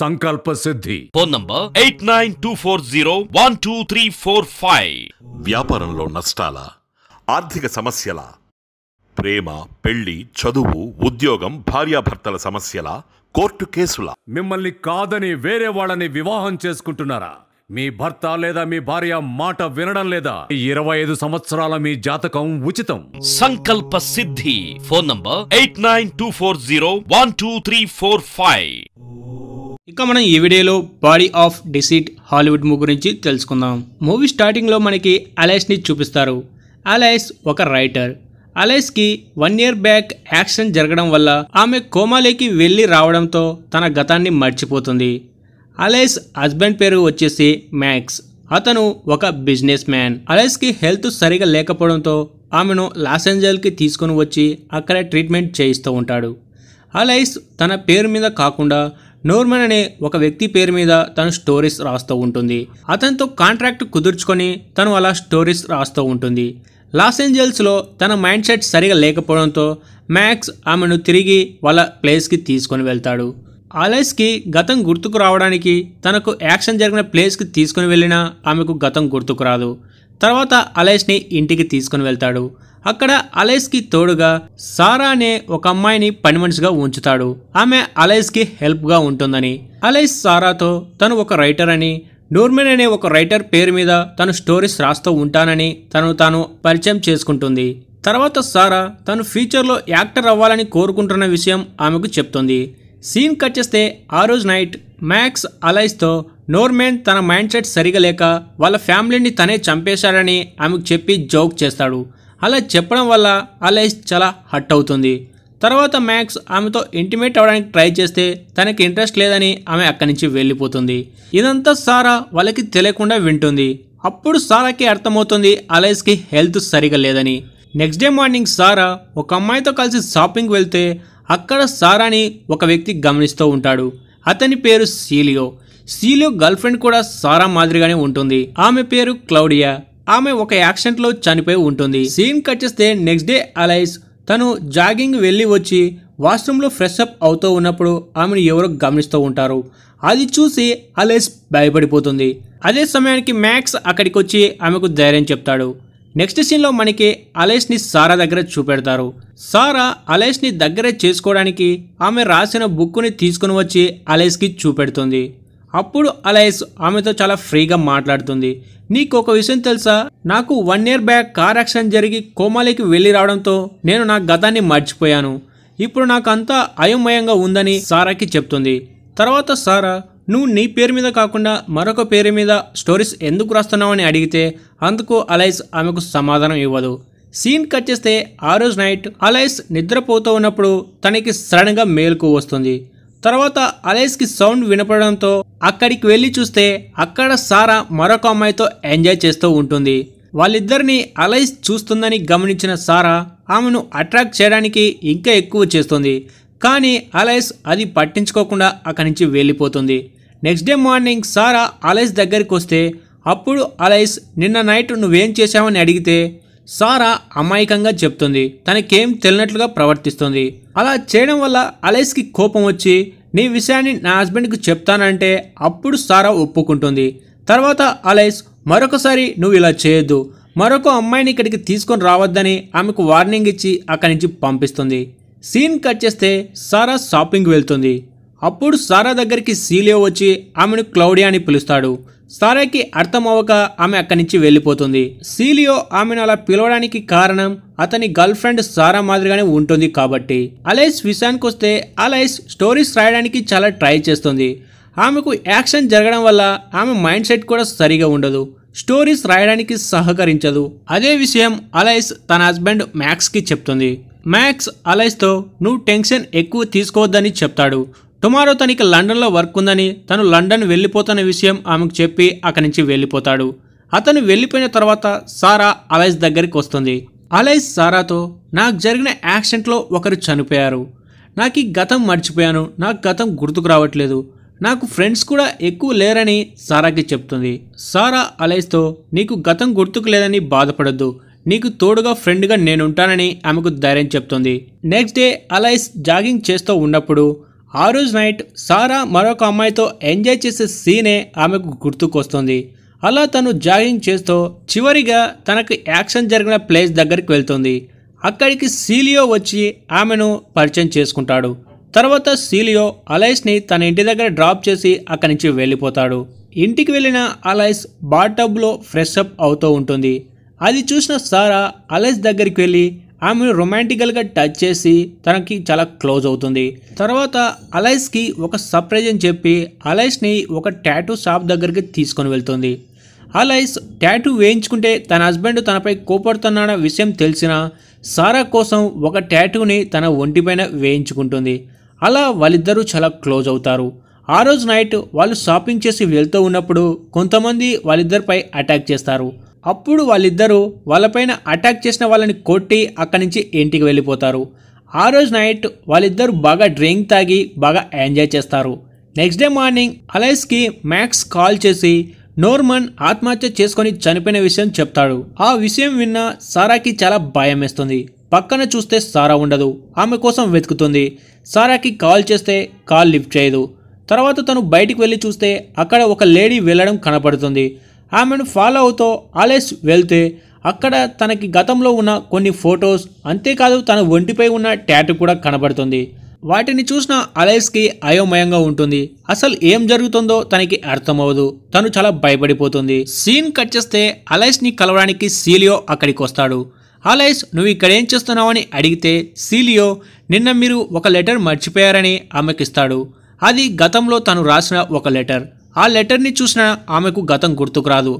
సంకల్ప Siddhi phone number eight nine two four zero one two three four five వ్యాపారంలో నష్టాల ఆర్థిక సమస్యల ప్రేమ పెళ్లి చదువు ఉద్యోగం భార్యాభర్తల సమస్యల కోర్టు కేసుల మిమ్మల్ని కాదని వేరే వాళ్ళని వివాహం చేసుకుంటున్నారా మీ భర్త లేదా మీ భార్య మాట వినడం లేదా ఇరవై ఐదు సంవత్సరాల మీ జాతకం ఉచితం Sankalpa Siddhi phone number eight nine two four zero one two three four five ఇక మనం ఈ వీడియోలో body of deceit Hollywood movie గురించి తెలుసుకుందాం మూవీ స్టార్టింగ్లో మనకి అలైస్ని చూపిస్తారు అలైస్ ఒక రైటర్ అలైస్కి వన్ ఇయర్ బ్యాక్ యాక్సిడెంట్ జరగడం వల్ల ఆమె కోమాలోకి వెళ్ళి రావడంతో తన గతాన్ని మర్చిపోతుంది అలైస్ హస్బెండ్ పేరు వచ్చేసి మ్యాక్స్ అతను ఒక బిజినెస్ మ్యాన్ అలైస్కి హెల్త్ సరిగా లేకపోవడంతో ఆమెను లాస్ ఏంజల్కి తీసుకొని వచ్చి అక్కడ ట్రీట్మెంట్ చేయిస్తూ ఉంటాడు అలైస్ తన పేరు మీద కాకుండా నోర్మన్ అనే ఒక వ్యక్తి పేరు మీద తను స్టోరీస్ రాస్తూ ఉంటుంది అతనితో కాంట్రాక్ట్ కుదుర్చుకొని తను అలా స్టోరీస్ రాస్తూ ఉంటుంది లాస్ ఏంజల్స్లో తన మైండ్ సెట్ సరిగా లేకపోవడంతో మ్యాక్స్ ఆమెను తిరిగి వాళ్ళ ప్లేస్కి తీసుకొని వెళ్తాడు ఆలయస్కి గతం గుర్తుకు రావడానికి తనకు యాక్షన్ జరిగిన ప్లేస్కి తీసుకుని వెళ్ళినా ఆమెకు గతం గుర్తుకు రాదు తర్వాత అలైస్ని ఇంటికి తీసుకుని వెళ్తాడు అక్కడ అలైస్కి తోడుగా సారా అనే ఒక అమ్మాయిని పని మనిషిగా ఉంచుతాడు ఆమె అలైస్కి హెల్ప్గా ఉంటుందని అలైస్ సారాతో తను ఒక రైటర్ అని నూర్మెన్ అనే ఒక రైటర్ పేరు మీద తను స్టోరీస్ రాస్తూ ఉంటానని తను తాను పరిచయం చేసుకుంటుంది తర్వాత సారా తను ఫ్యూచర్లో యాక్టర్ అవ్వాలని కోరుకుంటున్న విషయం ఆమెకు చెప్తుంది సీన్ కట్ చేస్తే ఆ రోజు నైట్ మ్యాక్స్ అలైస్తో నోర్మెన్ తన మైండ్ సెట్ సరిగా లేక వాళ్ళ ఫ్యామిలీని తనే చంపేశాడని ఆమెకు చెప్పి జోక్ చేస్తాడు అలా చెప్పడం వల్ల అలైస్ చాలా హట్ అవుతుంది తర్వాత మ్యాక్స్ ఆమెతో ఇంటిమేట్ అవ్వడానికి ట్రై చేస్తే తనకి ఇంట్రెస్ట్ లేదని ఆమె అక్కడి నుంచి వెళ్ళిపోతుంది ఇదంతా సారా వాళ్ళకి తెలియకుండా వింటుంది అప్పుడు సారాకి అర్థమవుతుంది అలైస్కి హెల్త్ సరిగా లేదని నెక్స్ట్ డే మార్నింగ్ సారా ఒక అమ్మాయితో కలిసి షాపింగ్ వెళ్తే అక్కడ సారాని ఒక వ్యక్తి గమనిస్తూ ఉంటాడు అతని పేరు సీలియో సీలో గర్ల్ ఫ్రెండ్ కూడా సారా మాదిరిగానే ఉంటుంది ఆమె పేరు క్లౌడియా ఆమె ఒక లో చనిపోయి ఉంటుంది సీన్ కట్ చేస్తే నెక్స్ట్ డే అలైస్ తను జాగింగ్ వెళ్ళి వచ్చి వాష్రూమ్లో ఫ్రెష్ అప్ అవుతూ ఉన్నప్పుడు ఆమెను ఎవరో గమనిస్తూ ఉంటారు అది చూసి అలైస్ భయపడిపోతుంది అదే సమయానికి మ్యాక్స్ అక్కడికి వచ్చి ఆమెకు ధైర్యం చెప్తాడు నెక్స్ట్ సీన్లో మనకి ని సారా దగ్గర చూపెడతారు సారా అలైస్ని దగ్గరే చేసుకోవడానికి ఆమె రాసిన ని తీసుకుని వచ్చి అలైస్కి చూపెడుతుంది అప్పుడు అలయస్ ఆమెతో చాలా ఫ్రీగా మాట్లాడుతుంది నీకు ఒక విషయం తెలుసా నాకు one year back car accident జరిగి కోమాలికి వెళ్ళి రావడంతో నేను నా గతాన్ని మర్చిపోయాను ఇప్పుడు నాకంతా అయోమయంగా ఉందని సారాకి చెప్తుంది తర్వాత సారా నువ్వు నీ పేరు మీద కాకుండా మరొక పేరు మీద స్టోరీస్ ఎందుకు రాస్తున్నావని అడిగితే అందుకు అలైస్ ఆమెకు సమాధానం ఇవ్వదు సీన్ కట్ చేస్తే ఆ రోజు నైట్ అలైస్ నిద్రపోతూ ఉన్నప్పుడు తనకి సడన్గా మేలుకు వస్తుంది తర్వాత అలైస్కి సౌండ్ వినపడంతో అక్కడికి వెళ్ళి చూస్తే అక్కడ సారా మరొక అమ్మాయితో ఎంజాయ్ చేస్తూ ఉంటుంది వాళ్ళిద్దరిని అలైస్ చూస్తుందని గమనించిన సారా ఆమెను అట్రాక్ట్ చేయడానికి ఇంకా ఎక్కువ చేస్తుంది కానీ అలైస్ అది పట్టించుకోకుండా అక్కడి నుంచి వెళ్ళిపోతుంది next day morning Sarah Alice దగ్గరికి వస్తే అప్పుడు అలైస్ నిన్న నైట్ నువ్వేం చేశావని అడిగితే సారా అమాయకంగా చెప్తుంది తనకేం తెలియనట్లుగా ప్రవర్తిస్తుంది అలా చేయడం వల్ల అలైస్కి కోపం వచ్చి నీ విషయాన్ని నా హస్బెండ్కి చెప్తానంటే అప్పుడు సారా ఒప్పుకుంటుంది తర్వాత అలైస్ మరొకసారి నువ్వు ఇలా చేయొద్దు మరొక అమ్మాయిని ఇక్కడికి తీసుకొని రావద్దని ఆమెకు వార్నింగ్ ఇచ్చి అక్కడి నుంచి పంపిస్తుంది సీన్ కట్ చేస్తే సారా షాపింగ్ వెళ్తుంది అప్పుడు సారా దగ్గరికి సీలియో వచ్చి ఆమెను క్లౌడియా అని పిలుస్తాడు సారాకి అర్థం అవ్వక ఆమె అక్కడి నుంచి వెళ్ళిపోతుంది సీలియో ఆమెను అలా పిలవడానికి కారణం అతని గర్ల్ ఫ్రెండ్ సారా మాదిరిగానే ఉంటుంది కాబట్టి అలైస్ విషయానికి వస్తే అలైస్ స్టోరీస్ రాయడానికి చాలా ట్రై చేస్తుంది ఆమెకు యాక్షన్ జరగడం వల్ల ఆమె మైండ్ సెట్ కూడా సరిగా ఉండదు స్టోరీస్ రాయడానికి సహకరించదు అదే విషయం అలైస్ తన హస్బెండ్ మ్యాక్స్కి చెప్తుంది మ్యాక్స్ అలైస్తో నువ్వు టెన్షన్ ఎక్కువ తీసుకోవద్దని చెప్తాడు టుమారో తనకి లండన్లో వర్క్ ఉందని తను లండన్ వెళ్ళిపోతున్న విషయం ఆమెకు చెప్పి అక్కడి నుంచి వెళ్ళిపోతాడు అతను వెళ్ళిపోయిన తర్వాత సారా అలైస్ దగ్గరికి వస్తుంది అలైస్ సారాతో నాకు జరిగిన యాక్సిడెంట్లో ఒకరు చనిపోయారు నాకు ఈ గతం మర్చిపోయాను నాకు గతం గుర్తుకు రావట్లేదు నాకు ఫ్రెండ్స్ కూడా ఎక్కువ లేరని సారాకి చెప్తుంది సారా అలైస్తో నీకు గతం గుర్తుకు లేదని బాధపడద్దు నీకు తోడుగా ఫ్రెండ్గా నేనుంటానని ఆమెకు ధైర్యం చెప్తుంది నెక్స్ట్ డే అలైస్ జాగింగ్ చేస్తూ ఉన్నప్పుడు ఆ రోజు నైట్ సారా మరొక అమ్మాయితో ఎంజాయ్ చేసే సీనే ఆమెకు గుర్తుకొస్తుంది అలా తను జాగింగ్ చేస్తూ చివరిగా తనకు యాక్షన్ జరిగిన ప్లేస్ దగ్గరికి వెళ్తుంది అక్కడికి సీలియో వచ్చి ఆమెను పరిచయం చేసుకుంటాడు తర్వాత సీలియో అలైస్ని తన ఇంటి దగ్గర డ్రాప్ చేసి అక్కడి నుంచి వెళ్ళిపోతాడు ఇంటికి వెళ్ళిన అలైస్ బాటబ్లో ఫ్రెష్ అప్ అవుతూ ఉంటుంది అది చూసిన సారా అలైస్ దగ్గరికి వెళ్ళి ఆమెను రొమాంటికల్గా టచ్ చేసి తనకి చాలా క్లోజ్ అవుతుంది తర్వాత అలైస్కి ఒక సర్ప్రైజ్ అని చెప్పి అలైస్ని ఒక టాటూ షాప్ దగ్గరికి తీసుకొని వెళ్తుంది అలైస్ ట్యాటూ వేయించుకుంటే తన హస్బెండ్ తనపై కోపడుతున్నాడన్న విషయం తెలిసిన సారా కోసం ఒక ట్యాటూని తన ఒంటిపైన వేయించుకుంటుంది అలా వాళ్ళిద్దరూ చాలా క్లోజ్ అవుతారు ఆ రోజు నైట్ వాళ్ళు షాపింగ్ చేసి వెళ్తూ ఉన్నప్పుడు కొంతమంది వాళ్ళిద్దరిపై అటాక్ చేస్తారు అప్పుడు వాళ్ళిద్దరూ వాళ్ళపైన అటాక్ చేసిన వాళ్ళని కొట్టి అక్కడి నుంచి ఇంటికి వెళ్ళిపోతారు ఆ రోజు నైట్ వాళ్ళిద్దరు బాగా డ్రింక్ తాగి బాగా ఎంజాయ్ చేస్తారు నెక్స్ట్ డే మార్నింగ్ అలైస్కి మ్యాక్స్ కాల్ చేసి నోర్మన్ ఆత్మహత్య చేసుకొని చనిపోయిన విషయం చెప్తాడు ఆ విషయం విన్న సారాకి చాలా భయం వేస్తుంది పక్కన చూస్తే సారా ఉండదు ఆమె కోసం వెతుకుతుంది సారాకి కాల్ చేస్తే కాల్ లిఫ్ట్ చేయదు తర్వాత తను బయటికి వెళ్ళి చూస్తే అక్కడ ఒక లేడీ వెళ్ళడం కనపడుతుంది ఆమెను ఫాలో అవుతూ ఆలెస్ వెళ్తే అక్కడ తనకి గతంలో ఉన్న కొన్ని ఫొటోస్ అంతేకాదు తన ఒంటిపై ఉన్న ట్యాటు కూడా కనబడుతుంది వాటిని చూసిన అలైస్కి అయోమయంగా ఉంటుంది అసలు ఏం జరుగుతుందో తనకి అర్థమవదు తను చాలా భయపడిపోతుంది సీన్ కట్ చేస్తే అలైస్ని కలవడానికి సీలియో అక్కడికి వస్తాడు అలైస్ నువ్వు ఇక్కడ ఏం చేస్తున్నావని అడిగితే సీలియో నిన్న మీరు ఒక లెటర్ మర్చిపోయారని ఆమెకిస్తాడు అది గతంలో తను రాసిన ఒక లెటర్ ఆ లెటర్ని చూసిన ఆమెకు గతం గుర్తుకు రాదు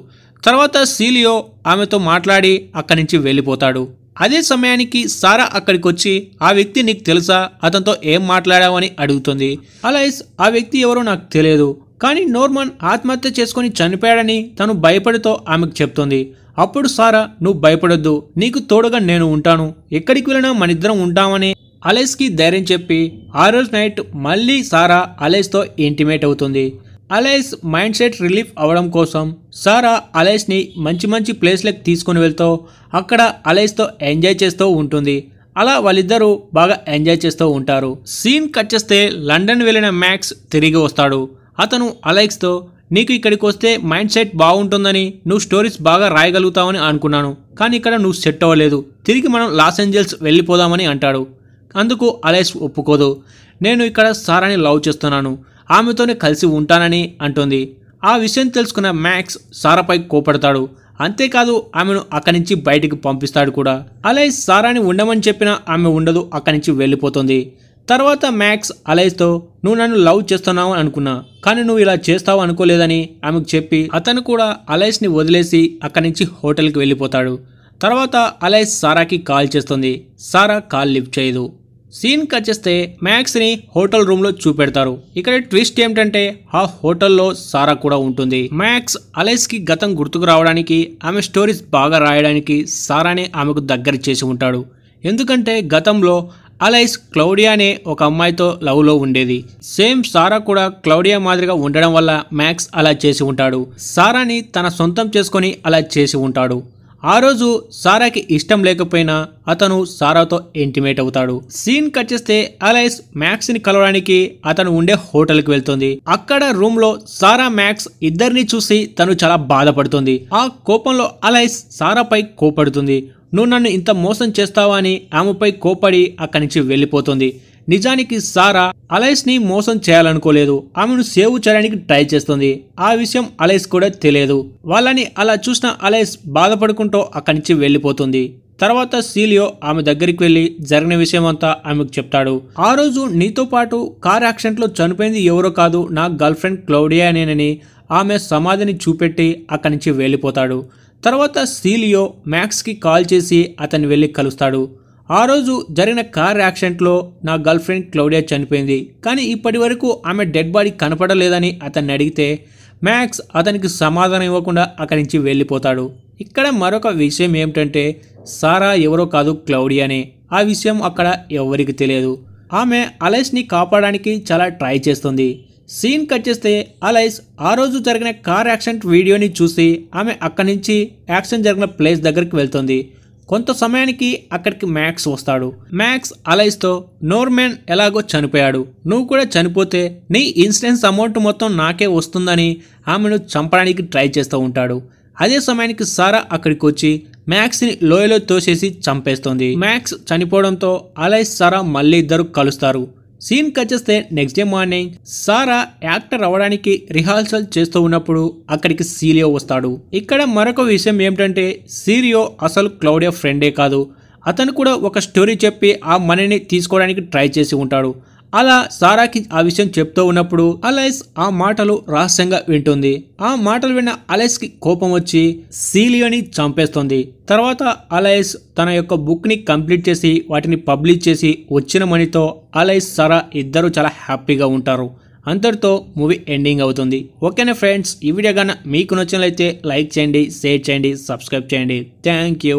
తర్వాత సీలియో ఆమెతో మాట్లాడి అక్కడి నుంచి వెళ్ళిపోతాడు అదే సమయానికి సారా అక్కడికి వచ్చి ఆ వ్యక్తి నీకు తెలుసా అతనితో ఏం మాట్లాడావని అడుగుతుంది అలైస్ ఆ వ్యక్తి ఎవరో నాకు తెలియదు కానీ నోర్మన్ ఆత్మహత్య చేసుకొని చనిపోయాడని తను భయపడితో ఆమెకు చెప్తుంది అప్పుడు సారా నువ్వు భయపడొద్దు నీకు తోడుగా నేను ఉంటాను ఎక్కడికి వెళ్ళినా మనిద్దరం ఉంటామని అలైస్కి ధైర్యం చెప్పి ఆ రోజు నైట్ మళ్ళీ సారా అలైస్తో ఇంటిమేట్ అవుతుంది అలైస్ మైండ్ సెట్ రిలీఫ్ అవ్వడం కోసం సారా అలైస్ని మంచి మంచి ప్లేస్లకు తీసుకుని వెళ్తూ అక్కడ అలైస్తో ఎంజాయ్ చేస్తూ ఉంటుంది అలా వాళ్ళిద్దరూ బాగా ఎంజాయ్ చేస్తూ ఉంటారు సీన్ కట్ చేస్తే లండన్ వెళ్ళిన మ్యాక్స్ తిరిగి వస్తాడు అతను అలైక్స్తో నీకు ఇక్కడికి వస్తే మైండ్ సెట్ బాగుంటుందని నువ్వు స్టోరీస్ బాగా రాయగలుగుతావని అనుకున్నాను కానీ ఇక్కడ నువ్వు సెట్ అవ్వలేదు తిరిగి మనం లాస్ ఏంజల్స్ వెళ్ళిపోదామని అంటాడు అందుకు అలైస్ ఒప్పుకోదు నేను ఇక్కడ సారాని లవ్ చేస్తున్నాను ఆమెతోనే కలిసి ఉంటానని అంటోంది ఆ విషయం తెలుసుకున్న మ్యాక్స్ సారాపై కోపడతాడు అంతేకాదు ఆమెను అక్కడి నుంచి బయటికి పంపిస్తాడు కూడా అలైస్ సారాని ఉండమని చెప్పినా ఆమె ఉండదు అక్కడి నుంచి వెళ్ళిపోతుంది తర్వాత మ్యాక్స్ అలైస్తో నువ్వు నన్ను లవ్ చేస్తున్నావు అనుకున్నా కానీ నువ్వు ఇలా చేస్తావు అనుకోలేదని ఆమెకు చెప్పి అతను కూడా అలైస్ని వదిలేసి అక్కడి నుంచి హోటల్కి వెళ్ళిపోతాడు తర్వాత అలైస్ సారాకి కాల్ చేస్తుంది సారా కాల్ లిఫ్ట్ చేయదు సీన్కి వచ్చేస్తే మ్యాక్స్ని హోటల్ రూమ్లో చూపెడతారు ఇక్కడ ట్విస్ట్ ఏమిటంటే ఆ హోటల్లో సారా కూడా ఉంటుంది మ్యాక్స్ కి గతం గుర్తుకు రావడానికి ఆమె స్టోరీస్ బాగా రాయడానికి సారానే ఆమెకు దగ్గర చేసి ఉంటాడు ఎందుకంటే గతంలో అలైస్ క్లౌడియా అనే ఒక అమ్మాయితో లవ్లో ఉండేది సేమ్ సారా కూడా క్లౌడియా మాదిరిగా ఉండడం వల్ల మ్యాక్స్ అలా చేసి ఉంటాడు సారాని తన సొంతం చేసుకొని అలా చేసి ఉంటాడు ఆ రోజు సారాకి ఇష్టం లేకపోయినా అతను సారాతో ఇంటిమేట్ అవుతాడు సీన్ కట్ చేస్తే అలైస్ మ్యాక్స్ ని కలవడానికి అతను ఉండే హోటల్ కి వెళ్తుంది అక్కడ రూమ్ లో సారా మ్యాక్స్ ఇద్దరిని చూసి తను చాలా బాధపడుతుంది ఆ కోపంలో అలైస్ సారాపై కోపడుతుంది నువ్వు నన్ను ఇంత మోసం చేస్తావా అని ఆమెపై కోపడి అక్కడి నుంచి వెళ్ళిపోతుంది నిజానికి సారా అలైస్ ని మోసం చేయాలనుకోలేదు ఆమెను సేవ్ చేయడానికి ట్రై చేస్తుంది ఆ విషయం అలైస్ కూడా తెలియదు వాళ్ళని అలా చూసిన అలైస్ బాధపడుకుంటూ అక్కడి నుంచి వెళ్ళిపోతుంది తర్వాత సీలియో ఆమె దగ్గరికి వెళ్ళి జరిగిన విషయం అంతా ఆమెకు చెప్తాడు ఆ రోజు నీతో పాటు కార్ యాక్సిడెంట్లో చనిపోయింది ఎవరో కాదు నా గర్ల్ ఫ్రెండ్ క్లౌడియా అనేనని ఆమె సమాధిని చూపెట్టి అక్కడి నుంచి వెళ్ళిపోతాడు తర్వాత సీలియో మ్యాక్స్కి కాల్ చేసి అతన్ని వెళ్ళి కలుస్తాడు ఆ రోజు జరిగిన కార్ యాక్సిడెంట్లో నా గర్ల్ ఫ్రెండ్ క్లౌడియా చనిపోయింది కానీ ఇప్పటి వరకు ఆమె డెడ్ బాడీ కనపడలేదని అతన్ని అడిగితే మ్యాక్స్ అతనికి సమాధానం ఇవ్వకుండా అక్కడి నుంచి వెళ్ళిపోతాడు ఇక్కడ మరొక విషయం ఏమిటంటే సారా ఎవరో కాదు క్లౌడియానే ఆ విషయం అక్కడ ఎవరికి తెలియదు ఆమె అలైస్ని కాపాడడానికి చాలా ట్రై చేస్తుంది సీన్ కట్ చేస్తే అలైస్ ఆ రోజు జరిగిన కార్ యాక్సిడెంట్ వీడియోని చూసి ఆమె అక్కడి నుంచి యాక్సిడెంట్ జరిగిన ప్లేస్ దగ్గరికి వెళ్తుంది కొంత సమయానికి అక్కడికి మ్యాక్స్ వస్తాడు మ్యాక్స్ అలైస్తో నోర్మెన్ ఎలాగో చనిపోయాడు నువ్వు కూడా చనిపోతే నీ ఇన్సూరెన్స్ అమౌంట్ మొత్తం నాకే వస్తుందని ఆమెను చంపడానికి ట్రై చేస్తూ ఉంటాడు అదే సమయానికి సారా అక్కడికి వచ్చి మ్యాక్స్ని లోయలో తోసేసి చంపేస్తుంది మ్యాక్స్ చనిపోవడంతో అలైస్ సారా మళ్ళీ ఇద్దరు కలుస్తారు సీన్కి వచ్చేస్తే next day morning Sarah actor అవ్వడానికి రిహార్సల్ చేస్తూ ఉన్నప్పుడు అక్కడికి సీలియో వస్తాడు ఇక్కడ మరొక విషయం ఏమిటంటే సీరియో అసలు క్లౌడియా ఫ్రెండే కాదు అతను కూడా ఒక స్టోరీ చెప్పి ఆ మనీని తీసుకోవడానికి ట్రై చేసి ఉంటాడు అలా సారాకి ఆ విషయం చెప్తూ ఉన్నప్పుడు అలైస్ ఆ మాటలు రహస్యంగా వింటుంది ఆ మాటలు విన్న అలైస్కి కోపం వచ్చి సీలియోని చంపేస్తుంది తర్వాత అలైస్ తన యొక్క బుక్ని కంప్లీట్ చేసి వాటిని పబ్లిష్ చేసి వచ్చిన మనీతో అలైస్ సారా ఇద్దరు చాలా హ్యాపీగా ఉంటారు అంతటితో మూవీ ఎండింగ్ అవుతుంది ఓకేనా ఫ్రెండ్స్ ఈ వీడియో కన్నా మీకు నచ్చినట్లయితే లైక్ చేయండి షేర్ చేయండి సబ్స్క్రైబ్ చేయండి థ్యాంక్ యూ